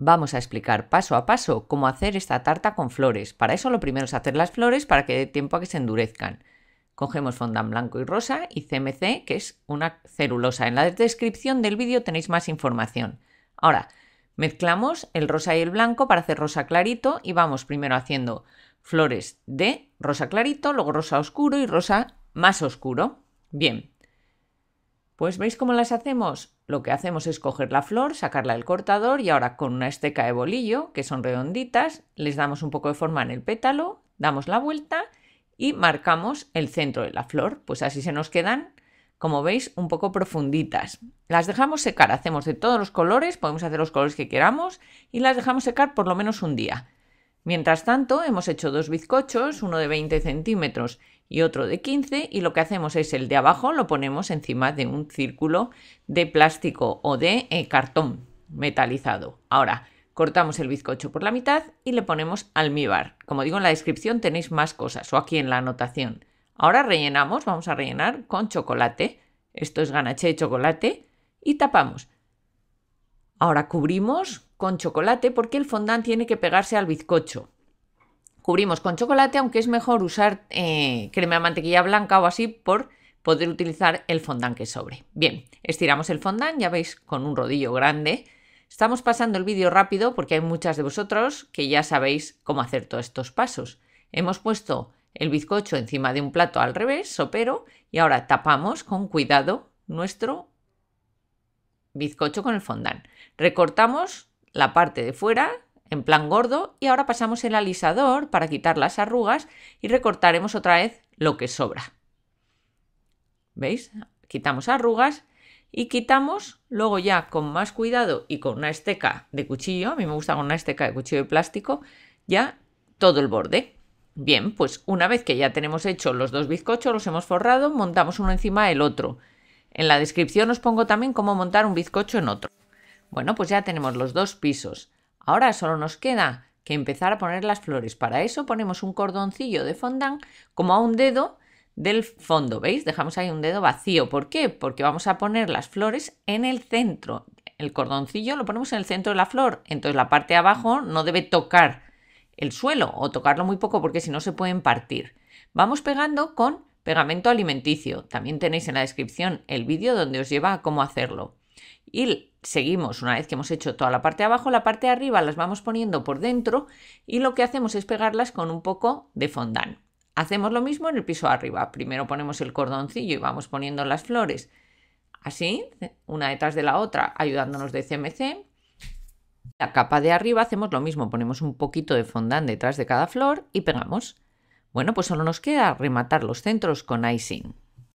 Vamos a explicar paso a paso cómo hacer esta tarta con flores. Para eso lo primero es hacer las flores para que dé tiempo a que se endurezcan. Cogemos fondant blanco y rosa y CMC, que es una celulosa. En la descripción del vídeo tenéis más información. Ahora, mezclamos el rosa y el blanco para hacer rosa clarito y vamos primero haciendo flores de rosa clarito, luego rosa oscuro y rosa más oscuro. Bien, pues veis cómo las hacemos. Lo que hacemos es coger la flor, sacarla del cortador y ahora con una esteca de bolillo, que son redonditas, les damos un poco de forma en el pétalo, damos la vuelta y marcamos el centro de la flor. Pues así se nos quedan, como veis, un poco profunditas. Las dejamos secar, hacemos de todos los colores, podemos hacer los colores que queramos y las dejamos secar por lo menos un día. Mientras tanto, hemos hecho dos bizcochos, uno de 20 centímetros y otro de 15, y lo que hacemos es el de abajo lo ponemos encima de un círculo de plástico o de eh, cartón metalizado. Ahora, cortamos el bizcocho por la mitad y le ponemos almíbar. Como digo, en la descripción tenéis más cosas o aquí en la anotación. Ahora rellenamos, vamos a rellenar con chocolate. Esto es ganache de chocolate y tapamos. Ahora cubrimos con chocolate porque el fondant tiene que pegarse al bizcocho. Cubrimos con chocolate, aunque es mejor usar eh, crema de mantequilla blanca o así por poder utilizar el fondant que sobre. Bien, estiramos el fondant, ya veis, con un rodillo grande. Estamos pasando el vídeo rápido porque hay muchas de vosotros que ya sabéis cómo hacer todos estos pasos. Hemos puesto el bizcocho encima de un plato al revés, sopero, y ahora tapamos con cuidado nuestro bizcocho con el fondant. Recortamos la parte de fuera en plan gordo y ahora pasamos el alisador para quitar las arrugas y recortaremos otra vez lo que sobra. ¿Veis? Quitamos arrugas y quitamos luego ya con más cuidado y con una esteca de cuchillo, a mí me gusta con una esteca de cuchillo de plástico, ya todo el borde. Bien, pues una vez que ya tenemos hecho los dos bizcochos, los hemos forrado, montamos uno encima del otro en la descripción os pongo también cómo montar un bizcocho en otro. Bueno, pues ya tenemos los dos pisos. Ahora solo nos queda que empezar a poner las flores. Para eso ponemos un cordoncillo de fondant como a un dedo del fondo, ¿veis? Dejamos ahí un dedo vacío. ¿Por qué? Porque vamos a poner las flores en el centro. El cordoncillo lo ponemos en el centro de la flor, entonces la parte de abajo no debe tocar el suelo o tocarlo muy poco porque si no se pueden partir. Vamos pegando con Pegamento alimenticio. También tenéis en la descripción el vídeo donde os lleva a cómo hacerlo. Y seguimos, una vez que hemos hecho toda la parte de abajo, la parte de arriba las vamos poniendo por dentro y lo que hacemos es pegarlas con un poco de fondant. Hacemos lo mismo en el piso de arriba. Primero ponemos el cordoncillo y vamos poniendo las flores así, una detrás de la otra, ayudándonos de CMC. La capa de arriba hacemos lo mismo, ponemos un poquito de fondant detrás de cada flor y pegamos. Bueno, pues solo nos queda rematar los centros con icing.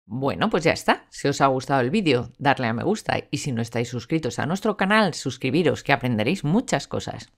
Bueno, pues ya está. Si os ha gustado el vídeo, darle a me gusta y si no estáis suscritos a nuestro canal, suscribiros que aprenderéis muchas cosas.